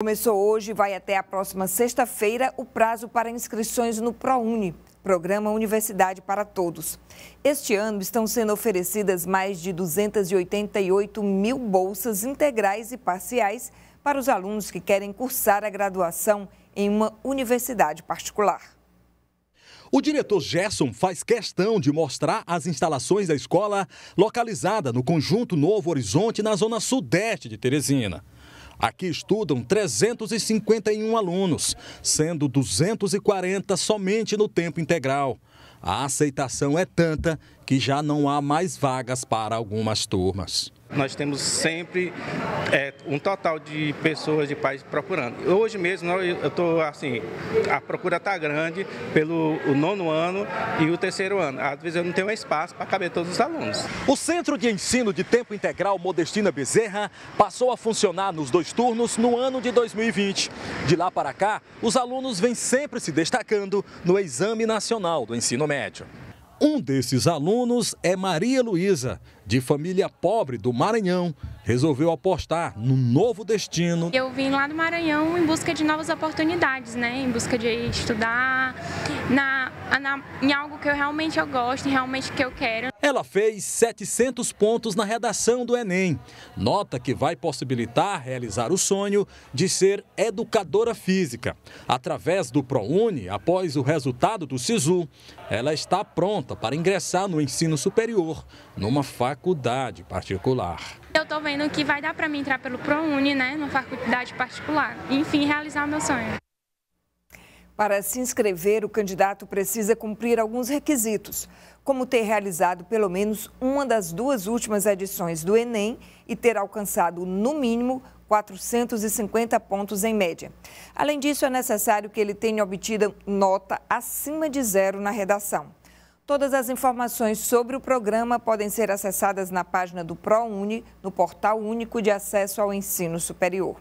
Começou hoje e vai até a próxima sexta-feira o prazo para inscrições no ProUni, Programa Universidade para Todos. Este ano estão sendo oferecidas mais de 288 mil bolsas integrais e parciais para os alunos que querem cursar a graduação em uma universidade particular. O diretor Gerson faz questão de mostrar as instalações da escola localizada no Conjunto Novo Horizonte, na zona sudeste de Teresina. Aqui estudam 351 alunos, sendo 240 somente no tempo integral. A aceitação é tanta que já não há mais vagas para algumas turmas. Nós temos sempre é, um total de pessoas de pais procurando. Hoje mesmo eu estou assim, a procura está grande pelo o nono ano e o terceiro ano. Às vezes eu não tenho espaço para caber todos os alunos. O Centro de Ensino de Tempo Integral Modestina Bezerra passou a funcionar nos dois turnos no ano de 2020. De lá para cá, os alunos vêm sempre se destacando no Exame Nacional do Ensino Médio. Um desses alunos é Maria Luísa, de família pobre do Maranhão. Resolveu apostar no novo destino. Eu vim lá do Maranhão em busca de novas oportunidades, né? Em busca de estudar na em algo que eu realmente eu gosto, realmente que eu quero. Ela fez 700 pontos na redação do Enem, nota que vai possibilitar realizar o sonho de ser educadora física. Através do ProUni, após o resultado do SISU, ela está pronta para ingressar no ensino superior, numa faculdade particular. Eu estou vendo que vai dar para mim entrar pelo ProUni, né, numa faculdade particular, enfim, realizar o meu sonho. Para se inscrever, o candidato precisa cumprir alguns requisitos, como ter realizado pelo menos uma das duas últimas edições do Enem e ter alcançado, no mínimo, 450 pontos em média. Além disso, é necessário que ele tenha obtido nota acima de zero na redação. Todas as informações sobre o programa podem ser acessadas na página do ProUni, no Portal Único de Acesso ao Ensino Superior.